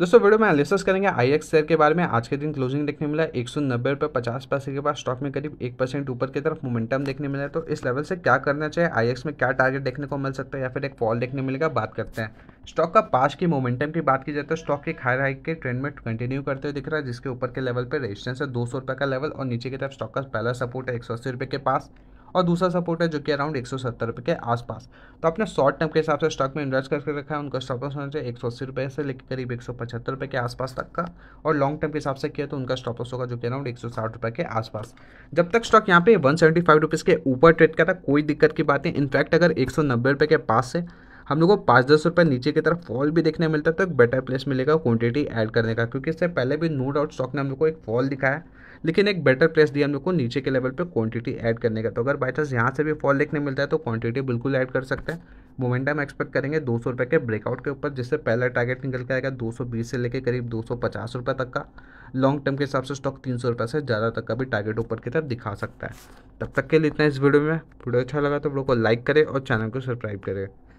दोस्तों वीडियो में एनालिसिस करेंगे आई शेयर के बारे में आज के दिन क्लोजिंग देखने मिला एक सौ नब्बे रुपये पचास पैसे के बाद स्टॉक में करीब एक परसेंट ऊपर की तरफ मोमेंटम देखने मिला है तो इस लेवल से क्या करना चाहिए आई में क्या टारगेट देखने को मिल सकता है या फिर एक फॉल देखने मिलेगा बात करते हैं स्टॉक का पास की मोमेंटम की बात की जाए तो स्टॉक एक हाई हाइक के ट्रेंड में कंटिन्यू करते हुए दिख रहा है जिसके ऊपर के लेवल पर रेजिस्टेंस है दो सौ रुपये का लेवल और नीचे की तरफ स्टॉक का पहला सपोर्ट है एक सौ अस्सी रुपये के पास और दूसरा सपोर्ट है जो कि अराउंड एक सौ के आसपास तो आपने शॉर्ट टर्म के हिसाब से स्टॉक में इन्वेस्ट करके रखा है उनका स्टॉप लॉस होना चाहिए एक सौ से लेकर करीब एक सौ के आसपास तक का और लॉन्ग टर्म के हिसाब से किया तो उनका स्टॉप लॉस होगा जो कि अराउंड एक सौ के आसपास जब तक स्टॉक यहाँ पे वन के ऊपर ट्रेड करता कोई दिक्कत की बात नहीं इनफैक्ट अगर एक सौ के पास से हम लोग को पाँच दस रुपये नीचे की तरफ फॉल भी देखने मिलता है तो एक बेटर प्लेस मिलेगा क्वांटिटी ऐड करने का क्योंकि इससे पहले भी नो डाउट स्टॉक ने हम लोग को एक फॉल दिखाया लेकिन एक बेटर प्लेस दिया हम लोग को नीचे के लेवल पर क्वान्टिटी ऐड करने का तो अगर बाई चांस यहाँ से भी फॉल देखने मिलता है तो क्वांटिटी बिल्कुल ऐड कर सकते हैं मोमेंटम एक्सपेक्ट करेंगे दो सौ के ब्रेकआउट के ऊपर जिससे पहला टारगेट निकल के आएगा दो से लेकर करीब दो रुपये तक का लॉन्ग टर्म के हिसाब से स्टॉक तीन सौ रुपये से ज़्यादा तक का भी टारगेट ऊपर की तरफ दिखा सकता है तब तक के लिए इतना इस वीडियो में वीडियो अच्छा लगा तो वीडियो को लाइक करें और चैनल को सब्सक्राइब करें